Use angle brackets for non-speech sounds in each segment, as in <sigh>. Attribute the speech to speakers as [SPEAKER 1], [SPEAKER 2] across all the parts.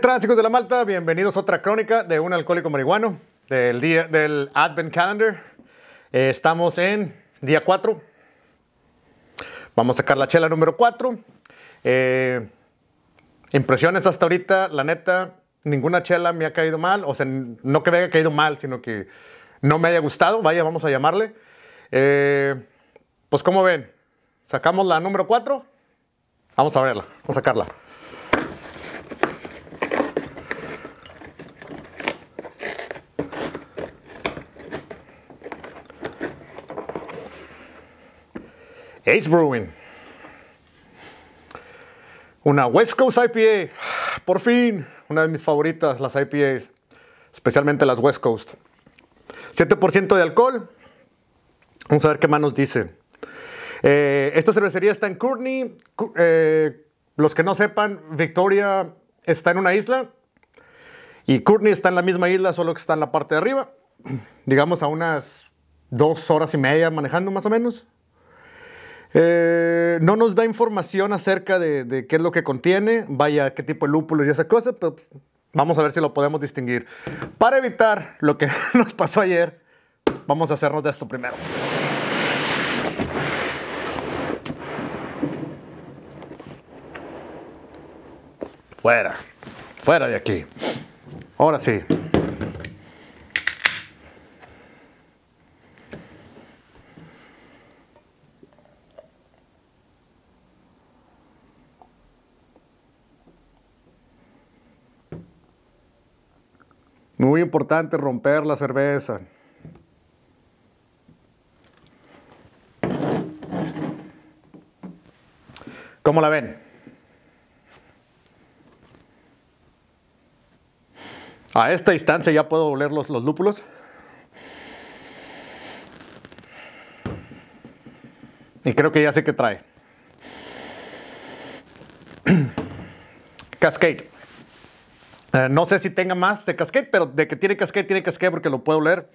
[SPEAKER 1] Tránsicos de la Malta? Bienvenidos a otra crónica de un alcohólico marihuano del, día, del Advent Calendar. Eh, estamos en día 4. Vamos a sacar la chela número 4. Eh, impresiones hasta ahorita, la neta, ninguna chela me ha caído mal. O sea, no que me haya caído mal, sino que no me haya gustado. Vaya, vamos a llamarle. Eh, pues como ven, sacamos la número 4. Vamos a abrirla, vamos a sacarla. Ace Brewing. Una West Coast IPA. Por fin, una de mis favoritas, las IPAs. Especialmente las West Coast. 7% de alcohol. Vamos a ver qué más nos dice. Eh, esta cervecería está en Courtney. Eh, los que no sepan, Victoria está en una isla. Y Courtney está en la misma isla, solo que está en la parte de arriba. Digamos a unas dos horas y media manejando más o menos. Eh, no nos da información acerca de, qué es lo que contiene, vaya, qué tipo de lúpulos y esa cosa, pero vamos a ver si lo podemos distinguir. Para evitar lo que <laughs> nos pasó ayer, vamos a hacernos de esto primero. Fuera, fuera de aquí. Ahora sí. Muy importante romper la cerveza. ¿Cómo la ven? A esta distancia ya puedo oler los, los lúpulos. Y creo que ya sé qué trae. <clears throat> Cascade. Eh, no sé si tenga más de casquete, pero de que tiene casquete, tiene casquete porque lo puedo leer.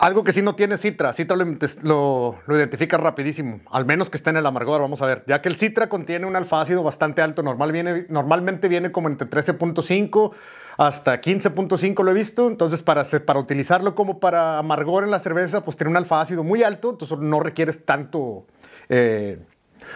[SPEAKER 1] Algo que sí no tiene Citra. Citra lo, lo, identifica rapidísimo. Al menos que esté en el amargor, vamos a ver. Ya que el Citra contiene un alfa ácido bastante alto. Normal viene, normalmente viene como entre 13.5 hasta 15.5 lo he visto. Entonces, para, para utilizarlo como para amargor en la cerveza, pues tiene un ácido muy alto. Entonces, no requieres tanto eh,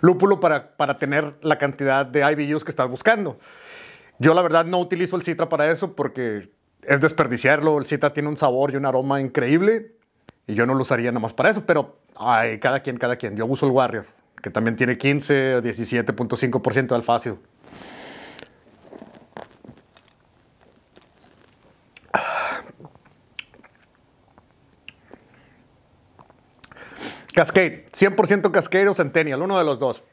[SPEAKER 1] lúpulo para, para tener la cantidad de IBUs que estás buscando. Yo la verdad no utilizo el citra para eso porque es desperdiciarlo. El citra tiene un sabor y un aroma increíble y yo no lo usaría nada más para eso, pero ay, cada quien, cada quien. Yo uso el Warrior, que también tiene 15 o 17.5% de alfácido. Cascade, 100% Cascade o Centennial, uno de los dos.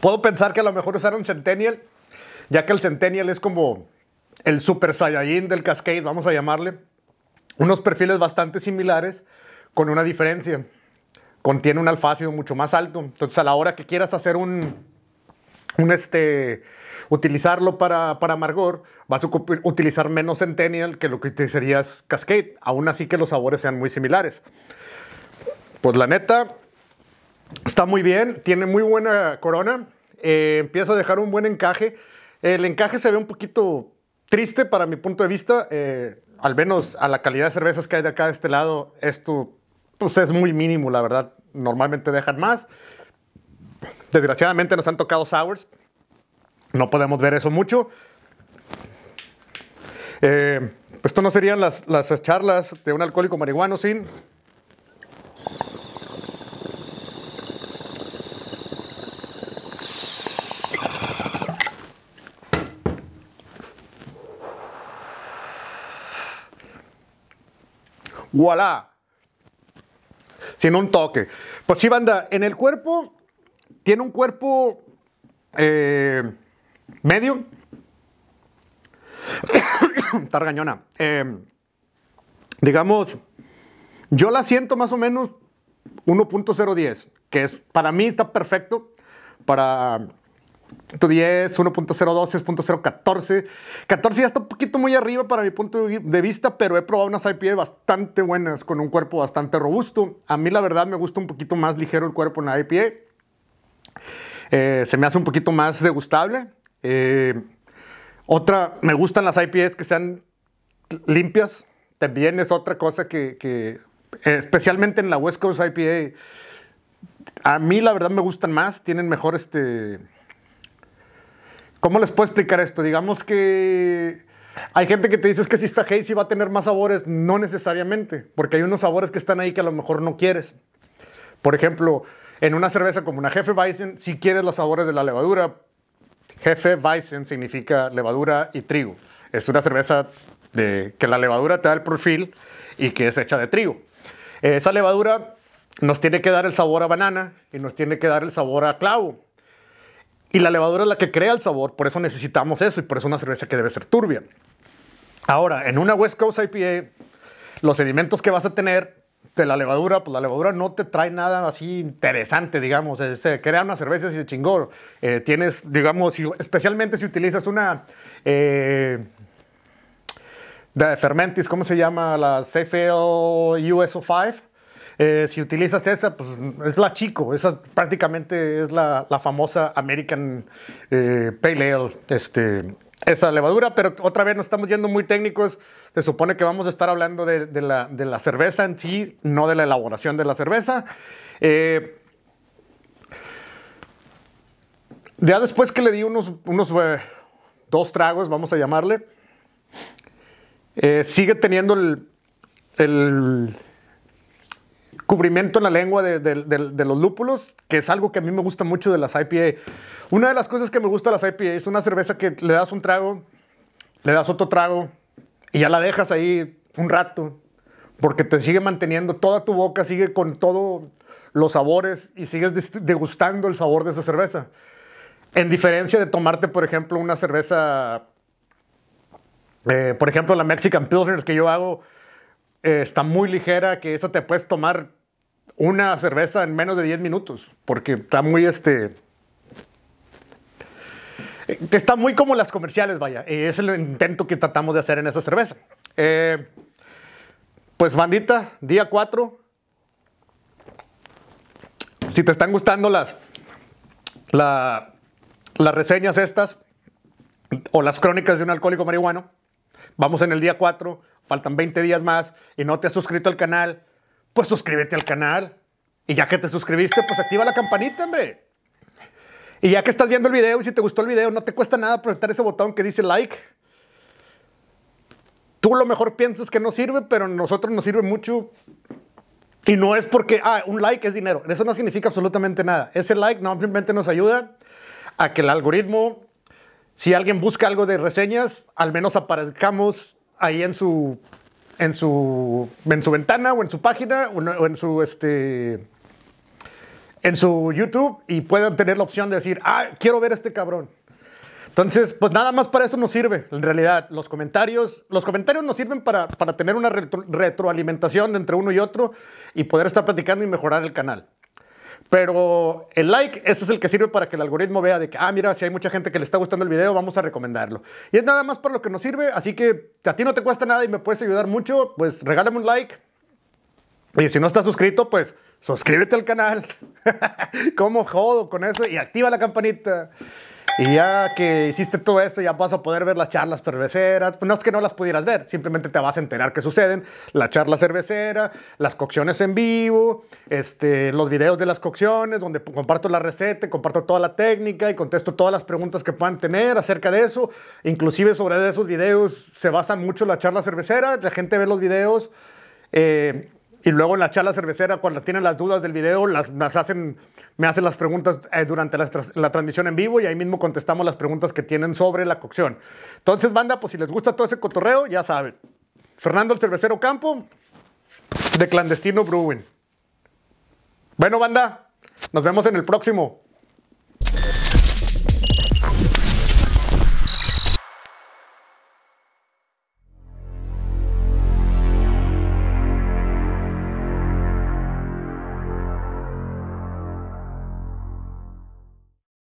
[SPEAKER 1] Puedo pensar que a lo mejor usar un Centennial ya que el Centennial es como el Super Saiyajin del Cascade, vamos a llamarle, unos perfiles bastante similares con una diferencia. Contiene un alfácido mucho más alto. Entonces, a la hora que quieras hacer un, un este, utilizarlo para, amargor, vas a utilizar menos Centennial que lo que utilizarías Cascade, aún así que los sabores sean muy similares. Pues la neta, está muy bien, tiene muy buena corona, eh, empieza a dejar un buen encaje. El encaje se ve un poquito triste para mi punto de vista. Eh, al menos a la calidad de cervezas que hay de acá de este lado, esto pues es muy mínimo, la verdad. Normalmente dejan más. Desgraciadamente nos han tocado sours. No podemos ver eso mucho. Eh, esto no serían las, las charlas de un alcohólico marihuano sin voilà Sin un toque. Pues sí, banda, en el cuerpo, tiene un cuerpo eh, medio. <coughs> Targañona. Eh, digamos, yo la siento más o menos 1.010, que es, para mí está perfecto para 110, 1.02, 1.014. 14 ya está un poquito muy arriba para mi punto de vista, pero he probado unas IPA e bastante buenas con un cuerpo bastante robusto. A mí la verdad me gusta un poquito más ligero el cuerpo en la IPA. E. Eh, se me hace un poquito más degustable. Eh, otra, me gustan las IPAs que sean limpias. También es otra cosa que, que especialmente en la West Coast IPA, e, a mí la verdad me gustan más, tienen mejor este ¿Cómo les puedo explicar esto? Digamos que hay gente que te dice que si está hazy va a tener más sabores. No necesariamente, porque hay unos sabores que están ahí que a lo mejor no quieres. Por ejemplo, en una cerveza como una Jefe Weizen, si quieres los sabores de la levadura, Jefe Weizen significa levadura y trigo. Es una cerveza de, que la levadura te da el perfil y que es hecha de trigo. Esa levadura nos tiene que dar el sabor a banana y nos tiene que dar el sabor a clavo. Y la levadura es la que crea el sabor, por eso necesitamos eso y por eso una cerveza que debe ser turbia. Ahora, en una West Coast IPA, los sedimentos que vas a tener de la levadura, pues la levadura no te trae nada así interesante, digamos. Eh, se crea una cerveza así de chingón. Eh, tienes, digamos, especialmente si utilizas una. Eh, de Fermentis, ¿cómo se llama? La CFL USO5 eh, si utilizas esa, pues es la chico. Esa prácticamente es la, famosa American eh, Pale Ale, este, esa levadura. Pero otra vez nos estamos yendo muy técnicos. Se supone que vamos a estar hablando de, la, cerveza en sí, no de la elaboración de la cerveza. Eh, ya después que le di unos, dos tragos, vamos a llamarle, sigue teniendo el cubrimiento en la lengua de, los lúpulos, que es algo que a mí me gusta mucho de las IPA. Una de las cosas que me gusta de las IPA es una cerveza que le das un trago, le das otro trago y ya la dejas ahí un rato, porque te sigue manteniendo, toda tu boca sigue con todos los sabores y sigues degustando el sabor de esa cerveza. En diferencia de tomarte, por ejemplo, una cerveza, eh, por ejemplo, la Mexican Pilsner que yo hago, eh, está muy ligera, que esa te puedes tomar una cerveza en menos de 10 minutos, porque está muy este... Está muy como las comerciales, vaya. Eh, es el intento que tratamos de hacer en esa cerveza. Eh, pues bandita, día 4. Si te están gustando las, las reseñas estas o las crónicas de un alcohólico marihuano, vamos en el día 4, faltan 20 días más y no te has suscrito al canal, pues suscríbete al canal. Y ya que te suscribiste, pues activa la campanita, hombre. Y ya que estás viendo el video y si te gustó el video, no te cuesta nada apretar ese botón que dice like. Tú lo mejor piensas que no sirve, pero a nosotros nos sirve mucho. Y no es porque, ah, un like es dinero. Eso no significa absolutamente nada. Ese like no, simplemente nos ayuda a que el algoritmo, si alguien busca algo de reseñas, al menos aparezcamos ahí en su en su, ventana o en su página o en su, este, en su YouTube y puedan tener la opción de decir, ah, quiero ver a este cabrón. Entonces, pues nada más para eso nos sirve, en realidad. Los comentarios, los comentarios nos sirven para, tener una retroalimentación entre uno y otro y poder estar platicando y mejorar el canal. Pero el like, ese es el que sirve para que el algoritmo vea de que, ah, mira, si hay mucha gente que le está gustando el video, vamos a recomendarlo. Y es nada más para lo que nos sirve, así que a ti no te cuesta nada y me puedes ayudar mucho, pues regálame un like. y si no estás suscrito, pues suscríbete al canal. <laughs> ¿Cómo jodo con eso? Y activa la campanita. Y ya que hiciste todo esto, ya vas a poder ver las charlas cerveceras. Pues no es que no las pudieras ver, simplemente te vas a enterar que suceden. La charla cervecera, las cocciones en vivo, este, los videos de las cocciones, donde comparto la receta, comparto toda la técnica y contesto todas las preguntas que puedan tener acerca de eso. Inclusive sobre esos videos se basa mucho la charla cervecera. La gente ve los videos. Eh, y luego en la charla cervecera, cuando tienen las dudas del video, las, hacen, me hacen las preguntas eh, durante la, la, transmisión en vivo y ahí mismo contestamos las preguntas que tienen sobre la cocción. Entonces, banda, pues si les gusta todo ese cotorreo, ya saben. Fernando el Cervecero Campo, de Clandestino Brewing. Bueno, banda, nos vemos en el próximo.